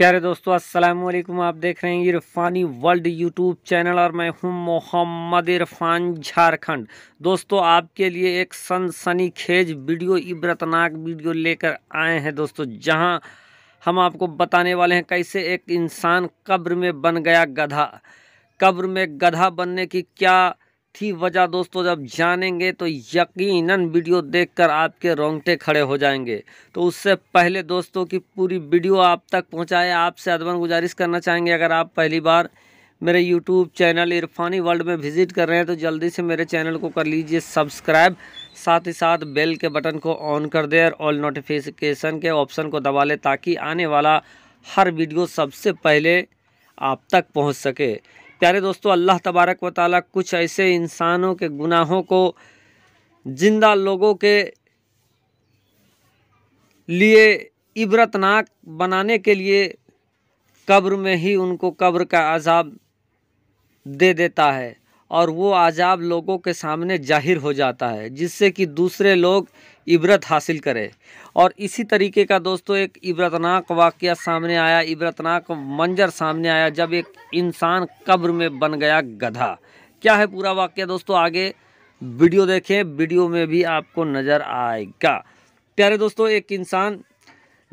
प्यारे दोस्तों अस्सलाम वालेकुम आप देख रहे हैं इरफानी वर्ल्ड यूट्यूब चैनल और मैं हूं मोहम्मद इरफान झारखंड दोस्तों आपके लिए एक सनसनी खेज वीडियो इबरतनाक वीडियो लेकर आए हैं दोस्तों जहां हम आपको बताने वाले हैं कैसे एक इंसान कब्र में बन गया गधा कब्र में गधा बनने की क्या थी वजह दोस्तों जब जानेंगे तो यकीनन वीडियो देखकर आपके रोंगटे खड़े हो जाएंगे तो उससे पहले दोस्तों की पूरी वीडियो आप तक पहुंचाए आपसे अदबन गुजारिश करना चाहेंगे अगर आप पहली बार मेरे यूट्यूब चैनल इरफानी वर्ल्ड में विज़िट कर रहे हैं तो जल्दी से मेरे चैनल को कर लीजिए सब्सक्राइब साथ ही साथ बेल के बटन को ऑन कर दें और ऑल नोटिफिकेशन के ऑप्शन को दबा लें ताकि आने वाला हर वीडियो सबसे पहले आप तक पहुंच सके प्यारे दोस्तों अल्लाह तबारक व ताली कुछ ऐसे इंसानों के गुनाहों को जिंदा लोगों के लिए इबरतनाक बनाने के लिए कब्र में ही उनको कब्र का आज़ाब दे देता है और वो आज़ाब लोगों के सामने जाहिर हो जाता है जिससे कि दूसरे लोग इबरत हासिल करे और इसी तरीके का दोस्तों एक इबरतनाक वाक़ सामने आया इबरतनाक मंजर सामने आया जब एक इंसान कब्र में बन गया गधा क्या है पूरा वाक्य दोस्तों आगे वीडियो देखें वीडियो में भी आपको नज़र आएगा प्यारे दोस्तों एक इंसान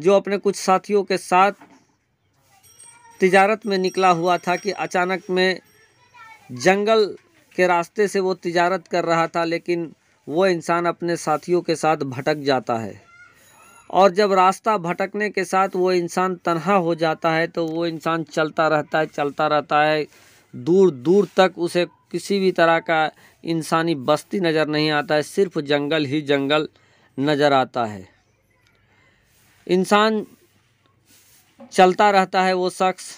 जो अपने कुछ साथियों के साथ तिजारत में निकला हुआ था कि अचानक में जंगल के रास्ते से वो तिजारत कर रहा था लेकिन वो इंसान अपने साथियों के साथ भटक जाता है और जब रास्ता भटकने के साथ वो इंसान तनहा हो जाता है तो वो इंसान चलता रहता है चलता रहता है दूर दूर तक उसे किसी भी तरह का इंसानी बस्ती नज़र नहीं आता है सिर्फ जंगल ही जंगल नज़र आता है इंसान चलता रहता है वो शख्स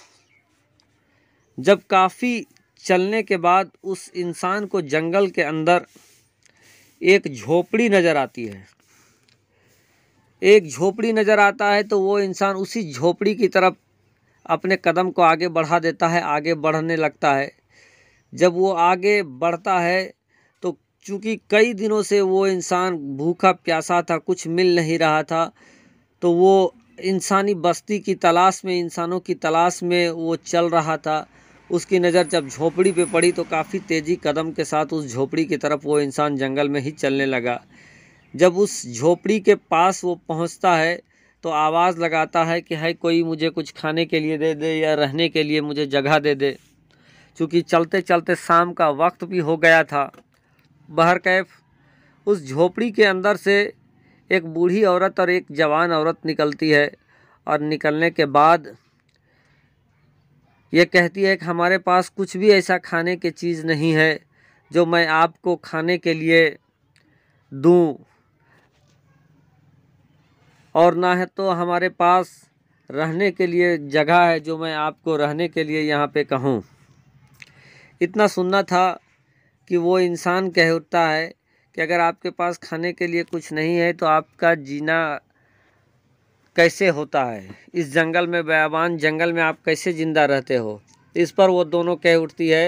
जब काफ़ी चलने के बाद उस इंसान को जंगल के अंदर एक झोपड़ी नज़र आती है एक झोपड़ी नज़र आता है तो वो इंसान उसी झोपड़ी की तरफ अपने कदम को आगे बढ़ा देता है आगे बढ़ने लगता है जब वो आगे बढ़ता है तो चूँकि कई दिनों से वो इंसान भूखा प्यासा था कुछ मिल नहीं रहा था तो वो इंसानी बस्ती की तलाश में इंसानों की तलाश में वो चल रहा था उसकी नज़र जब झोपड़ी पे पड़ी तो काफ़ी तेज़ी कदम के साथ उस झोपड़ी की तरफ वो इंसान जंगल में ही चलने लगा जब उस झोपड़ी के पास वो पहुंचता है तो आवाज़ लगाता है कि है कोई मुझे कुछ खाने के लिए दे दे या रहने के लिए मुझे जगह दे दे चूँकि चलते चलते शाम का वक्त भी हो गया था बहर कैफ उस झोपड़ी के अंदर से एक बूढ़ी औरत और एक जवान औरत निकलती है और निकलने के बाद ये कहती है कि हमारे पास कुछ भी ऐसा खाने की चीज़ नहीं है जो मैं आपको खाने के लिए दूं और ना है तो हमारे पास रहने के लिए जगह है जो मैं आपको रहने के लिए यहाँ पे कहूँ इतना सुनना था कि वो इंसान कह उठता है कि अगर आपके पास खाने के लिए कुछ नहीं है तो आपका जीना कैसे होता है इस जंगल में बयाबान जंगल में आप कैसे ज़िंदा रहते हो इस पर वो दोनों कह उठती है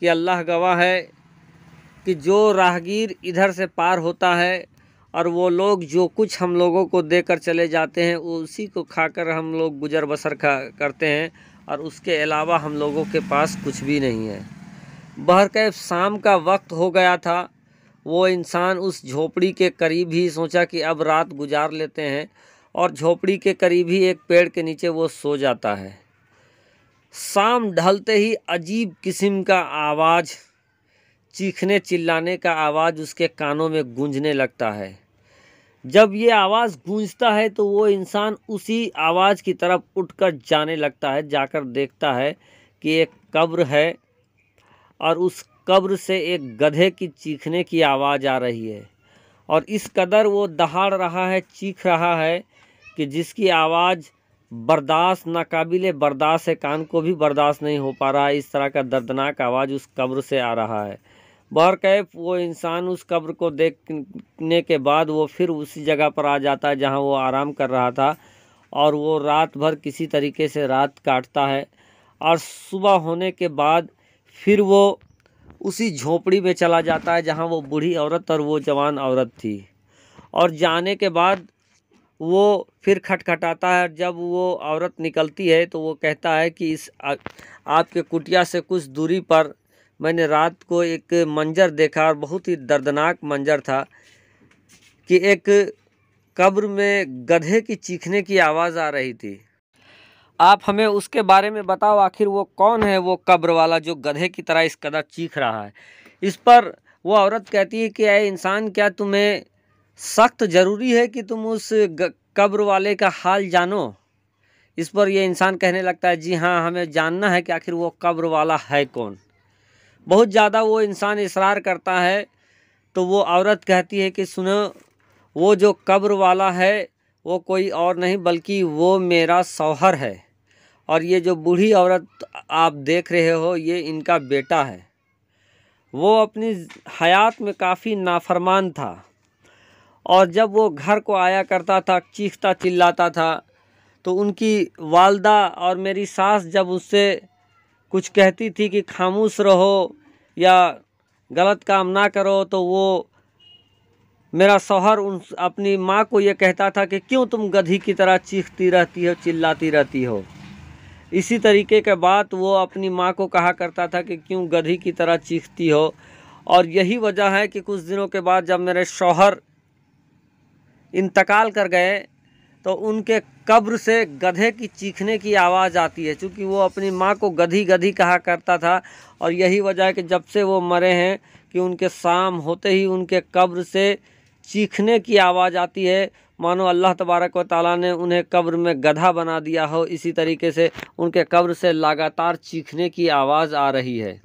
कि अल्लाह गवाह है कि जो राहगीर इधर से पार होता है और वो लोग जो कुछ हम लोगों को देकर चले जाते हैं उसी को खाकर हम लोग गुजर बसर करते हैं और उसके अलावा हम लोगों के पास कुछ भी नहीं है बहरकैफ शाम का वक्त हो गया था वो इंसान उस झोपड़ी के करीब ही सोचा कि अब रात गुजार लेते हैं और झोपड़ी के करीब ही एक पेड़ के नीचे वो सो जाता है शाम ढलते ही अजीब किस्म का आवाज़ चीखने चिल्लाने का आवाज़ उसके कानों में गूंजने लगता है जब ये आवाज़ गूंजता है तो वो इंसान उसी आवाज़ की तरफ उठकर जाने लगता है जाकर देखता है कि एक कब्र है और उस कब्र से एक गधे की चीखने की आवाज़ आ रही है और इस कदर वो दहाड़ रहा है चीख रहा है कि जिसकी आवाज़ बर्दाश्त नाकबिल बर्दाश्त है कान को भी बर्दाश्त नहीं हो पा रहा है इस तरह का दर्दनाक आवाज़ उस कब्र से आ रहा है कैफ वो इंसान उस कब्र को देखने के बाद वो फिर उसी जगह पर आ जाता है जहाँ वो आराम कर रहा था और वो रात भर किसी तरीके से रात काटता है और सुबह होने के बाद फिर वो उसी झोपड़ी में चला जाता है जहाँ वो बूढ़ी औरत और वो जवान औरत थी और जाने के बाद वो फिर खटखटाता है जब वो औरत निकलती है तो वो कहता है कि इस आ, आपके कुटिया से कुछ दूरी पर मैंने रात को एक मंजर देखा और बहुत ही दर्दनाक मंजर था कि एक कब्र में गधे की चीखने की आवाज़ आ रही थी आप हमें उसके बारे में बताओ आखिर वो कौन है वो कब्र वाला जो गधे की तरह इस कदर चीख रहा है इस पर वो औरत कहती है कि अरे इंसान क्या तुम्हें सख्त ज़रूरी है कि तुम उस कब्र वाले का हाल जानो इस पर यह इंसान कहने लगता है जी हाँ हमें जानना है कि आखिर वो कब्र वाला है कौन बहुत ज़्यादा वो इंसान इसरार करता है तो वो औरत कहती है कि सुनो वो जो कब्र वाला है वो कोई और नहीं बल्कि वो मेरा शौहर है और ये जो बूढ़ी औरत आप देख रहे हो ये इनका बेटा है वो अपनी हयात में काफ़ी नाफरमान था और जब वो घर को आया करता था चीखता चिल्लाता था तो उनकी वालदा और मेरी सास जब उससे कुछ कहती थी कि खामोश रहो या गलत काम ना करो तो वो मेरा शौहर उन अपनी माँ को ये कहता था कि क्यों तुम गधी की तरह चीखती रहती हो चिल्लाती रहती हो इसी तरीके के बाद वो अपनी माँ को कहा करता था कि क्यों गधी की तरह चीखती हो और यही वजह है कि कुछ दिनों के बाद जब मेरे शौहर इंतकाल कर गए तो उनके कब्र से गधे की चीखने की आवाज़ आती है क्योंकि वो अपनी माँ को गधी गधी कहा करता था और यही वजह है कि जब से वो मरे हैं कि उनके शाम होते ही उनके कब्र से चीखने की आवाज़ आती है मानो अल्लाह तबारक व ताली ने उन्हें कब्र में गधा बना दिया हो इसी तरीके से उनके कब्र से लगातार चीखने की आवाज़ आ रही है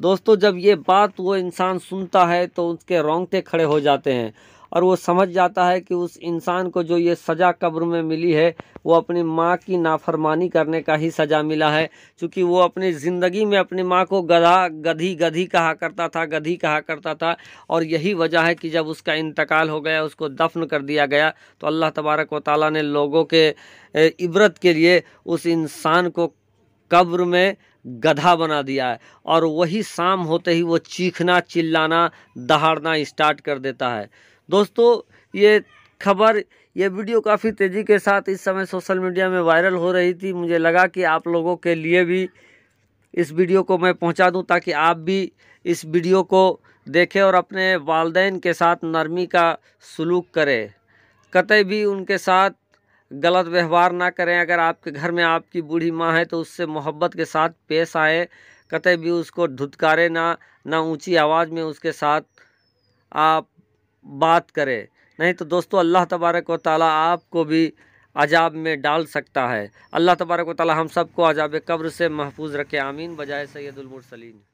दोस्तों जब ये बात वो इंसान सुनता है तो उसके रोंगटे खड़े हो जाते हैं और वो समझ जाता है कि उस इंसान को जो ये सज़ा कब्र में मिली है वो अपनी माँ की नाफरमानी करने का ही सज़ा मिला है क्योंकि वो अपनी ज़िंदगी में अपनी माँ को गधा गधी गधी कहा करता था गधी कहा करता था और यही वजह है कि जब उसका इंतकाल हो गया उसको दफन कर दिया गया तो अल्लाह तबारक व ताली ने लोगों के इबरत के लिए उस इंसान को कब्र में गधा बना दिया है और वही शाम होते ही वो चीखना चिल्लाना दहाड़ना स्टार्ट कर देता है दोस्तों ये खबर ये वीडियो काफ़ी तेज़ी के साथ इस समय सोशल मीडिया में वायरल हो रही थी मुझे लगा कि आप लोगों के लिए भी इस वीडियो को मैं पहुंचा दूं ताकि आप भी इस वीडियो को देखें और अपने वालदेन के साथ नरमी का सलूक करें कतई भी उनके साथ गलत व्यवहार ना करें अगर आपके घर में आपकी बूढ़ी माँ है तो उससे मोहब्बत के साथ पेश आए कतई भी उसको धुतकारे ना ना ऊंची आवाज़ में उसके साथ आप बात करे नहीं तो दोस्तों अल्लाह तबारक व ताली आपको भी अजाब में डाल सकता है अल्लाह तबारक व ताली हम सबको अजाब कब्र से महफूज रखे आमीन बजाय सैदुलमरसलिन